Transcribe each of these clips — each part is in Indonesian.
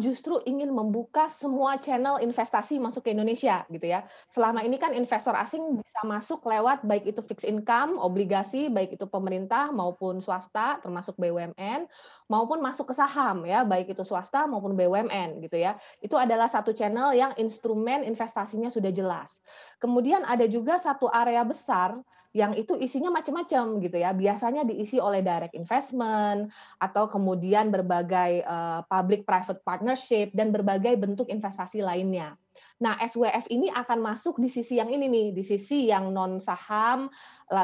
justru ingin membuka semua channel investasi masuk ke Indonesia gitu ya. Selama ini kan investor asing bisa masuk lewat baik itu fixed income, obligasi, baik itu pemerintah maupun swasta termasuk BUMN maupun masuk ke saham ya, baik itu swasta maupun BUMN gitu ya. Itu adalah satu channel yang instrumen investasinya sudah jelas. Kemudian ada juga satu area besar yang itu isinya macam-macam gitu ya. Biasanya diisi oleh direct investment atau kemudian berbagai eh, public private partnership dan berbagai bentuk investasi lainnya. Nah, SWF ini akan masuk di sisi yang ini nih, di sisi yang non saham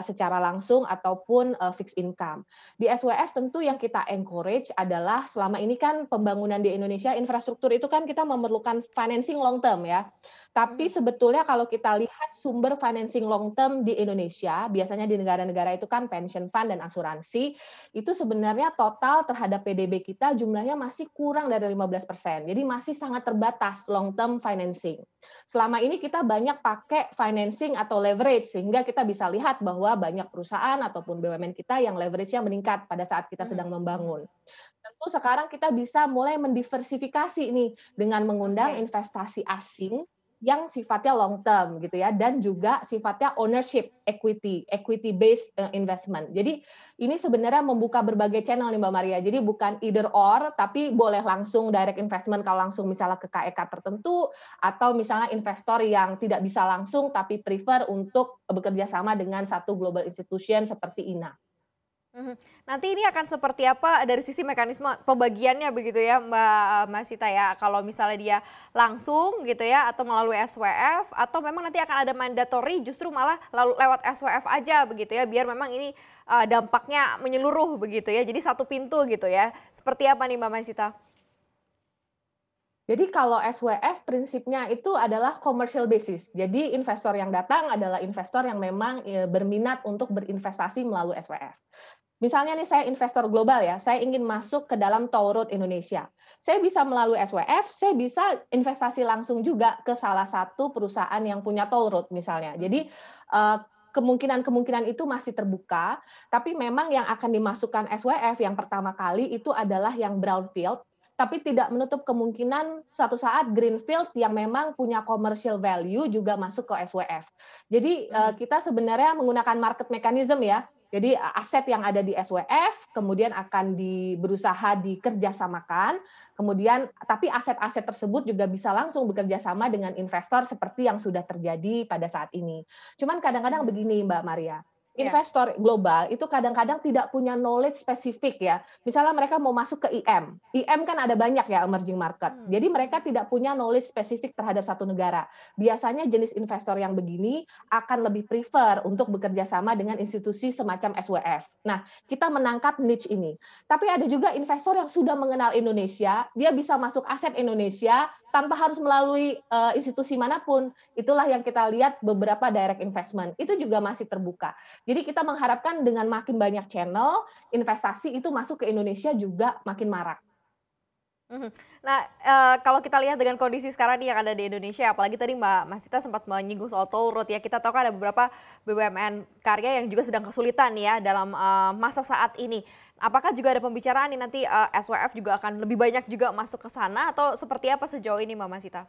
secara langsung ataupun eh, fixed income. Di SWF tentu yang kita encourage adalah selama ini kan pembangunan di Indonesia infrastruktur itu kan kita memerlukan financing long term ya. Tapi hmm. sebetulnya kalau kita lihat sumber financing long term di Indonesia, biasanya di negara-negara itu kan pension fund dan asuransi, itu sebenarnya total terhadap PDB kita jumlahnya masih kurang dari 15%. Jadi masih sangat terbatas long term financing. Selama ini kita banyak pakai financing atau leverage sehingga kita bisa lihat bahwa banyak perusahaan ataupun BUMN kita yang leverage-nya meningkat pada saat kita hmm. sedang membangun tentu sekarang kita bisa mulai mendiversifikasi ini dengan mengundang okay. investasi asing yang sifatnya long term gitu ya dan juga sifatnya ownership equity equity based eh, investment. Jadi ini sebenarnya membuka berbagai channel nih Mbak Maria. Jadi bukan either or tapi boleh langsung direct investment kalau langsung misalnya ke KEK e tertentu atau misalnya investor yang tidak bisa langsung tapi prefer untuk bekerja sama dengan satu global institution seperti INA. Mhm. Nanti ini akan seperti apa eh, dari sisi mekanisme pembagiannya begitu ya Mbak eh, Masita ya. Kalau misalnya dia langsung gitu ya atau melalui SWF atau memang nanti akan ada mandatory justru malah lewat SWF aja begitu ya biar memang ini eh, dampaknya menyeluruh begitu ya. Jadi satu pintu gitu ya. Seperti apa nih Mbak Masita? Jadi kalau SWF prinsipnya itu adalah commercial basis. Jadi investor yang datang adalah investor yang memang berminat untuk berinvestasi melalui SWF. Misalnya nih saya investor global ya, saya ingin masuk ke dalam toll road Indonesia. Saya bisa melalui SWF, saya bisa investasi langsung juga ke salah satu perusahaan yang punya toll road misalnya. Jadi hmm. eh, kemungkinan-kemungkinan itu masih terbuka, tapi memang yang akan dimasukkan SWF yang pertama kali itu adalah yang brownfield, tapi tidak menutup kemungkinan suatu saat greenfield yang memang punya commercial value juga masuk ke SWF. Jadi eh, hmm. kita sebenarnya menggunakan market mechanism ya jadi aset yang ada di SWF kemudian akan di, berusaha dikerjasamakan, kemudian tapi aset-aset tersebut juga bisa langsung bekerja sama dengan investor seperti yang sudah terjadi pada saat ini. Cuman kadang-kadang begini Mbak Maria, Iya. investor global itu kadang-kadang tidak punya knowledge spesifik ya. Misalnya mereka mau masuk ke IM. IM kan ada banyak ya emerging market. Hmm. Jadi mereka tidak punya knowledge spesifik terhadap satu negara. Biasanya jenis investor yang begini akan lebih prefer untuk bekerja sama dengan institusi semacam SWF. Nah, kita menangkap niche ini. Tapi ada juga investor yang sudah mengenal Indonesia, dia bisa masuk aset Indonesia tanpa harus melalui uh, institusi manapun. Itulah yang kita lihat beberapa direct investment. Itu juga masih terbuka. Jadi kita mengharapkan dengan makin banyak channel, investasi itu masuk ke Indonesia juga makin marak. Mhm. Nah, uh, kalau kita lihat dengan kondisi sekarang nih yang ada di Indonesia, apalagi tadi Mbak Masita sempat menyinggung soal toll road ya, kita tahu kan ada beberapa BUMN karya yang juga sedang kesulitan ya dalam uh, masa saat ini. Apakah juga ada pembicaraan nih nanti uh, eh, SWF juga akan lebih banyak juga masuk ke sana atau seperti apa sejauh ini Mbak Masita?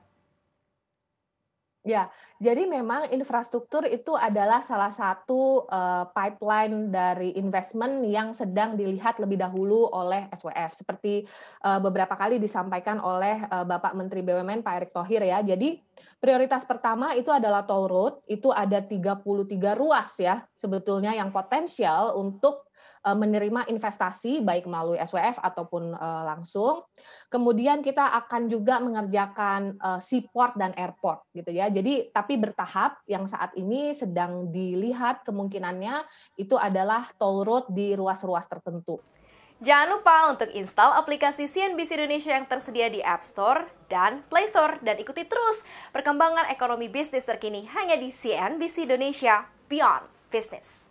Ya, jadi memang infrastruktur itu adalah salah satu uh, pipeline dari investment yang sedang dilihat lebih dahulu oleh SWF. Seperti uh, beberapa kali disampaikan oleh uh, Bapak Menteri BUMN Pak Erick Thohir ya. Jadi prioritas pertama itu adalah toll road, itu ada 33 ruas ya sebetulnya yang potensial untuk Eh, menerima investasi baik melalui SWF ataupun eh, langsung. Kemudian kita akan juga mengerjakan eh, seaport dan airport gitu ya. Jadi tapi bertahap yang saat ini sedang dilihat kemungkinannya itu adalah toll road di ruas-ruas tertentu. Jangan lupa untuk install aplikasi CNBC Indonesia yang tersedia di App Store dan Play Store dan ikuti terus perkembangan ekonomi bisnis terkini hanya di CNBC Indonesia Beyond Business.